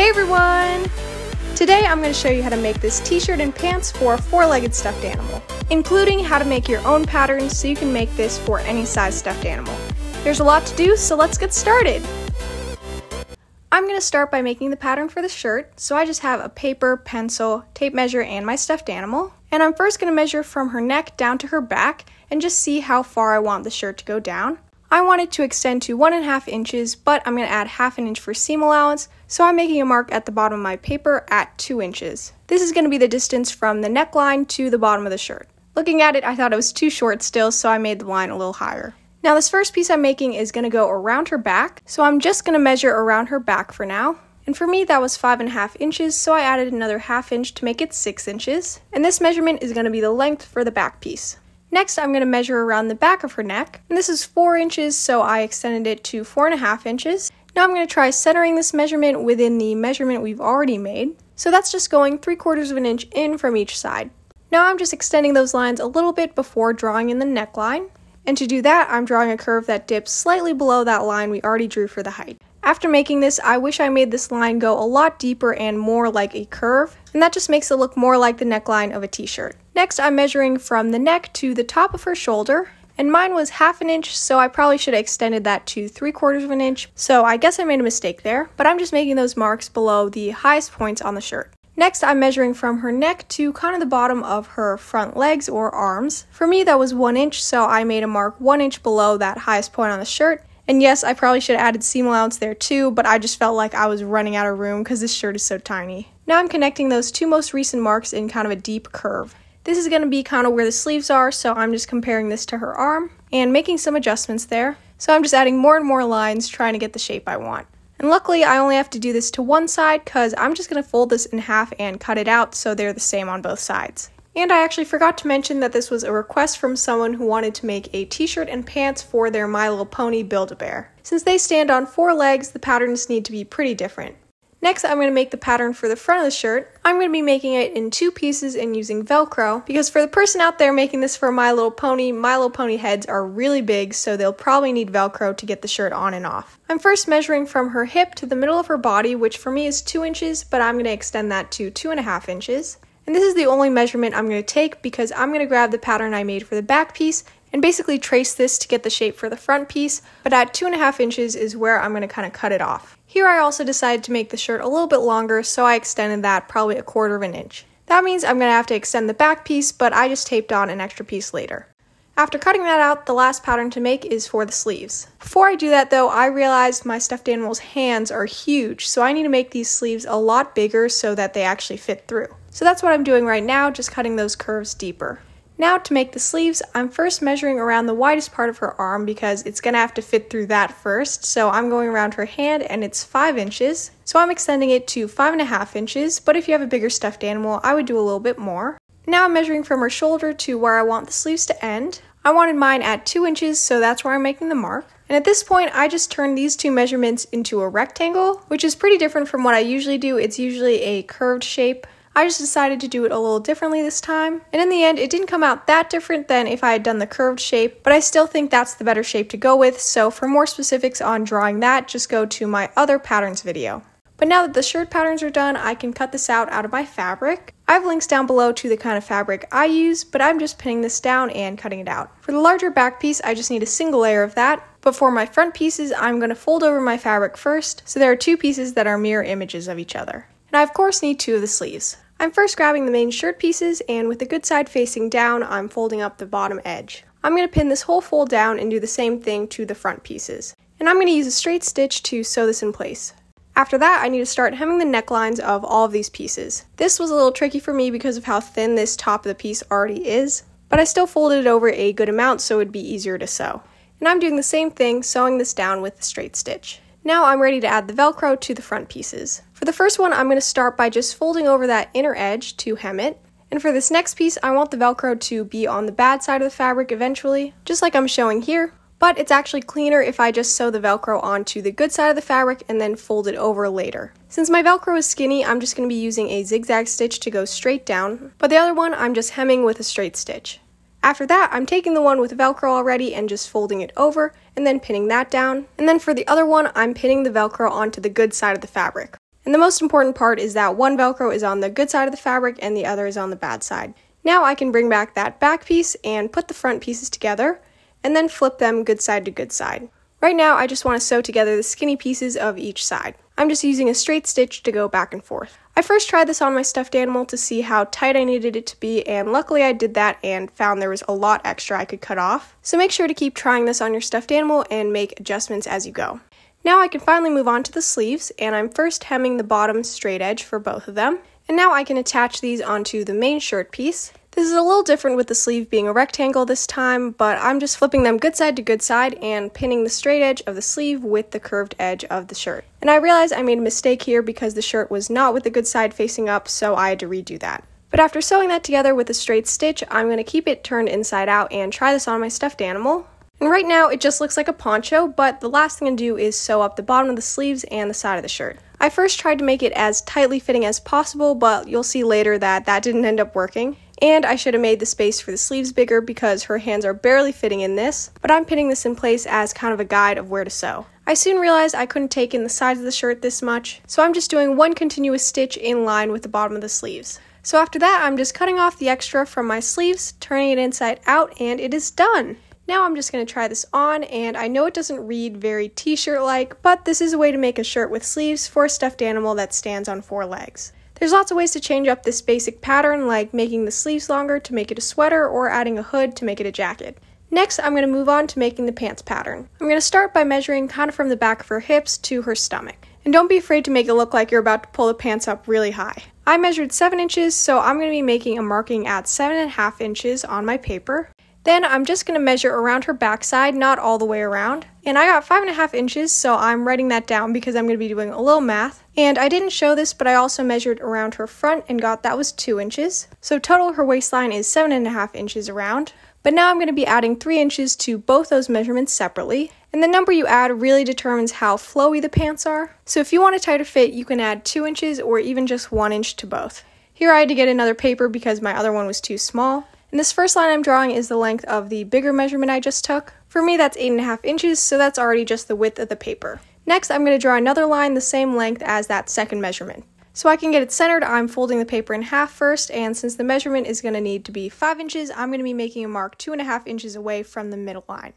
Hey everyone! Today I'm going to show you how to make this t-shirt and pants for a four-legged stuffed animal, including how to make your own pattern so you can make this for any size stuffed animal. There's a lot to do, so let's get started! I'm going to start by making the pattern for the shirt, so I just have a paper, pencil, tape measure, and my stuffed animal. And I'm first going to measure from her neck down to her back and just see how far I want the shirt to go down. I want it to extend to one and a half inches, but I'm going to add half an inch for seam allowance, so I'm making a mark at the bottom of my paper at 2 inches. This is going to be the distance from the neckline to the bottom of the shirt. Looking at it, I thought it was too short still, so I made the line a little higher. Now this first piece I'm making is going to go around her back, so I'm just going to measure around her back for now. And for me, that was five and a half inches, so I added another half inch to make it six inches. And this measurement is gonna be the length for the back piece. Next, I'm gonna measure around the back of her neck, and this is four inches, so I extended it to four and a half inches. Now I'm going to try centering this measurement within the measurement we've already made. So that's just going 3 quarters of an inch in from each side. Now I'm just extending those lines a little bit before drawing in the neckline. And to do that, I'm drawing a curve that dips slightly below that line we already drew for the height. After making this, I wish I made this line go a lot deeper and more like a curve, and that just makes it look more like the neckline of a t-shirt. Next, I'm measuring from the neck to the top of her shoulder, and mine was half an inch, so I probably should have extended that to three quarters of an inch. So I guess I made a mistake there, but I'm just making those marks below the highest points on the shirt. Next, I'm measuring from her neck to kind of the bottom of her front legs or arms. For me, that was one inch, so I made a mark one inch below that highest point on the shirt. And yes, I probably should have added seam allowance there too, but I just felt like I was running out of room because this shirt is so tiny. Now I'm connecting those two most recent marks in kind of a deep curve. This is going to be kind of where the sleeves are, so I'm just comparing this to her arm and making some adjustments there. So I'm just adding more and more lines trying to get the shape I want. And luckily I only have to do this to one side because I'm just going to fold this in half and cut it out so they're the same on both sides. And I actually forgot to mention that this was a request from someone who wanted to make a t-shirt and pants for their My Little Pony Build-A-Bear. Since they stand on four legs, the patterns need to be pretty different. Next, I'm going to make the pattern for the front of the shirt. I'm going to be making it in two pieces and using Velcro because for the person out there making this for My Little Pony, My Little Pony heads are really big, so they'll probably need Velcro to get the shirt on and off. I'm first measuring from her hip to the middle of her body, which for me is two inches, but I'm going to extend that to two and a half inches. And this is the only measurement I'm going to take because I'm going to grab the pattern I made for the back piece and basically trace this to get the shape for the front piece, but at two and a half inches is where I'm gonna kind of cut it off. Here I also decided to make the shirt a little bit longer, so I extended that probably a quarter of an inch. That means I'm gonna have to extend the back piece, but I just taped on an extra piece later. After cutting that out, the last pattern to make is for the sleeves. Before I do that though, I realized my stuffed animal's hands are huge, so I need to make these sleeves a lot bigger so that they actually fit through. So that's what I'm doing right now, just cutting those curves deeper. Now to make the sleeves, I'm first measuring around the widest part of her arm because it's going to have to fit through that first. So I'm going around her hand and it's 5 inches. So I'm extending it to 5.5 inches, but if you have a bigger stuffed animal, I would do a little bit more. Now I'm measuring from her shoulder to where I want the sleeves to end. I wanted mine at 2 inches, so that's where I'm making the mark. And at this point, I just turned these two measurements into a rectangle, which is pretty different from what I usually do. It's usually a curved shape. I just decided to do it a little differently this time. And in the end, it didn't come out that different than if I had done the curved shape, but I still think that's the better shape to go with, so for more specifics on drawing that, just go to my other patterns video. But now that the shirt patterns are done, I can cut this out out of my fabric. I have links down below to the kind of fabric I use, but I'm just pinning this down and cutting it out. For the larger back piece, I just need a single layer of that, but for my front pieces, I'm going to fold over my fabric first, so there are two pieces that are mirror images of each other and I of course need two of the sleeves. I'm first grabbing the main shirt pieces and with the good side facing down, I'm folding up the bottom edge. I'm going to pin this whole fold down and do the same thing to the front pieces. And I'm going to use a straight stitch to sew this in place. After that, I need to start hemming the necklines of all of these pieces. This was a little tricky for me because of how thin this top of the piece already is, but I still folded it over a good amount so it would be easier to sew. And I'm doing the same thing, sewing this down with a straight stitch. Now I'm ready to add the Velcro to the front pieces. For the first one, I'm going to start by just folding over that inner edge to hem it. And for this next piece, I want the Velcro to be on the bad side of the fabric eventually, just like I'm showing here, but it's actually cleaner if I just sew the Velcro onto the good side of the fabric and then fold it over later. Since my Velcro is skinny, I'm just going to be using a zigzag stitch to go straight down, but the other one I'm just hemming with a straight stitch. After that, I'm taking the one with Velcro already and just folding it over and then pinning that down. And then for the other one, I'm pinning the Velcro onto the good side of the fabric. And the most important part is that one Velcro is on the good side of the fabric and the other is on the bad side. Now I can bring back that back piece and put the front pieces together and then flip them good side to good side. Right now, I just want to sew together the skinny pieces of each side. I'm just using a straight stitch to go back and forth. I first tried this on my stuffed animal to see how tight I needed it to be, and luckily I did that and found there was a lot extra I could cut off. So make sure to keep trying this on your stuffed animal and make adjustments as you go. Now I can finally move on to the sleeves, and I'm first hemming the bottom straight edge for both of them. And now I can attach these onto the main shirt piece. This is a little different with the sleeve being a rectangle this time, but I'm just flipping them good side to good side and pinning the straight edge of the sleeve with the curved edge of the shirt. And I realized I made a mistake here because the shirt was not with the good side facing up, so I had to redo that. But after sewing that together with a straight stitch, I'm going to keep it turned inside out and try this on my stuffed animal. And right now it just looks like a poncho, but the last thing to do is sew up the bottom of the sleeves and the side of the shirt. I first tried to make it as tightly fitting as possible, but you'll see later that that didn't end up working. And I should have made the space for the sleeves bigger because her hands are barely fitting in this, but I'm pinning this in place as kind of a guide of where to sew. I soon realized I couldn't take in the sides of the shirt this much, so I'm just doing one continuous stitch in line with the bottom of the sleeves. So after that, I'm just cutting off the extra from my sleeves, turning it inside out, and it is done. Now I'm just going to try this on, and I know it doesn't read very t-shirt-like, but this is a way to make a shirt with sleeves for a stuffed animal that stands on four legs. There's lots of ways to change up this basic pattern, like making the sleeves longer to make it a sweater or adding a hood to make it a jacket. Next, I'm going to move on to making the pants pattern. I'm going to start by measuring kind of from the back of her hips to her stomach. And don't be afraid to make it look like you're about to pull the pants up really high. I measured 7 inches, so I'm going to be making a marking at 7.5 inches on my paper. Then I'm just going to measure around her backside, not all the way around. And I got five and a half inches, so I'm writing that down because I'm going to be doing a little math. And I didn't show this, but I also measured around her front and got that was two inches. So total, her waistline is seven and a half inches around. But now I'm going to be adding 3 inches to both those measurements separately. And the number you add really determines how flowy the pants are. So if you want a tighter fit, you can add 2 inches or even just 1 inch to both. Here I had to get another paper because my other one was too small. And this first line I'm drawing is the length of the bigger measurement I just took. For me, that's eight and a half inches, so that's already just the width of the paper. Next, I'm going to draw another line the same length as that second measurement. So I can get it centered, I'm folding the paper in half first, and since the measurement is going to need to be 5 inches, I'm going to be making a mark 2.5 inches away from the middle line.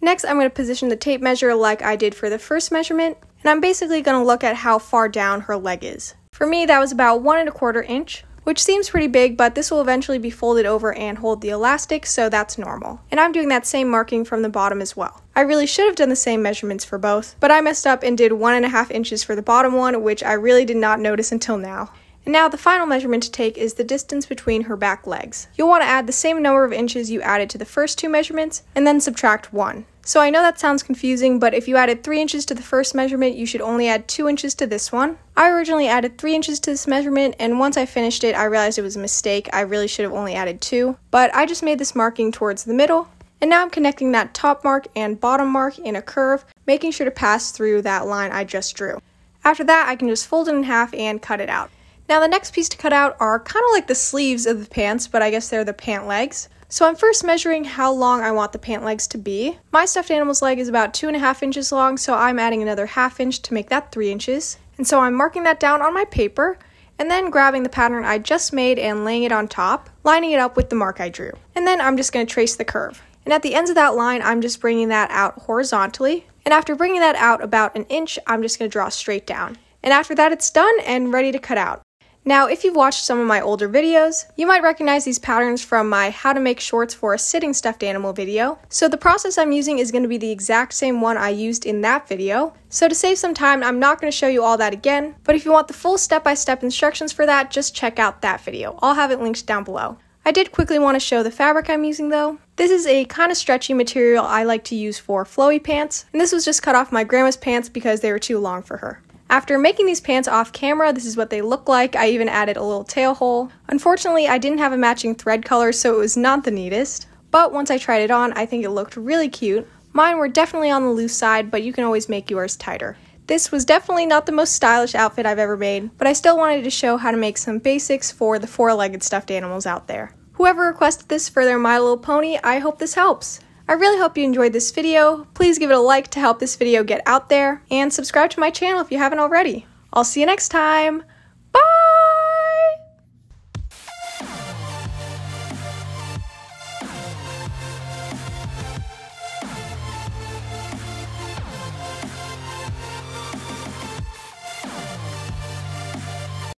Next, I'm going to position the tape measure like I did for the first measurement, and I'm basically going to look at how far down her leg is. For me, that was about one and a quarter inch, which seems pretty big, but this will eventually be folded over and hold the elastic, so that's normal. And I'm doing that same marking from the bottom as well. I really should have done the same measurements for both, but I messed up and did one and a half inches for the bottom one, which I really did not notice until now. And now the final measurement to take is the distance between her back legs. You'll want to add the same number of inches you added to the first two measurements, and then subtract one. So I know that sounds confusing, but if you added 3 inches to the first measurement, you should only add 2 inches to this one. I originally added 3 inches to this measurement, and once I finished it, I realized it was a mistake. I really should have only added 2, but I just made this marking towards the middle. And now I'm connecting that top mark and bottom mark in a curve, making sure to pass through that line I just drew. After that, I can just fold it in half and cut it out. Now the next piece to cut out are kind of like the sleeves of the pants, but I guess they're the pant legs. So I'm first measuring how long I want the pant legs to be. My stuffed animal's leg is about two and a half inches long, so I'm adding another half inch to make that three inches. And so I'm marking that down on my paper, and then grabbing the pattern I just made and laying it on top, lining it up with the mark I drew. And then I'm just gonna trace the curve. And at the ends of that line, I'm just bringing that out horizontally. And after bringing that out about an inch, I'm just gonna draw straight down. And after that, it's done and ready to cut out. Now, if you've watched some of my older videos, you might recognize these patterns from my how to make shorts for a sitting stuffed animal video. So the process I'm using is going to be the exact same one I used in that video. So to save some time, I'm not going to show you all that again, but if you want the full step-by-step -step instructions for that, just check out that video. I'll have it linked down below. I did quickly want to show the fabric I'm using though. This is a kind of stretchy material I like to use for flowy pants, and this was just cut off my grandma's pants because they were too long for her. After making these pants off camera, this is what they look like. I even added a little tail hole. Unfortunately, I didn't have a matching thread color, so it was not the neatest. But once I tried it on, I think it looked really cute. Mine were definitely on the loose side, but you can always make yours tighter. This was definitely not the most stylish outfit I've ever made, but I still wanted to show how to make some basics for the four-legged stuffed animals out there. Whoever requested this for their My Little Pony, I hope this helps. I really hope you enjoyed this video. Please give it a like to help this video get out there and subscribe to my channel if you haven't already. I'll see you next time.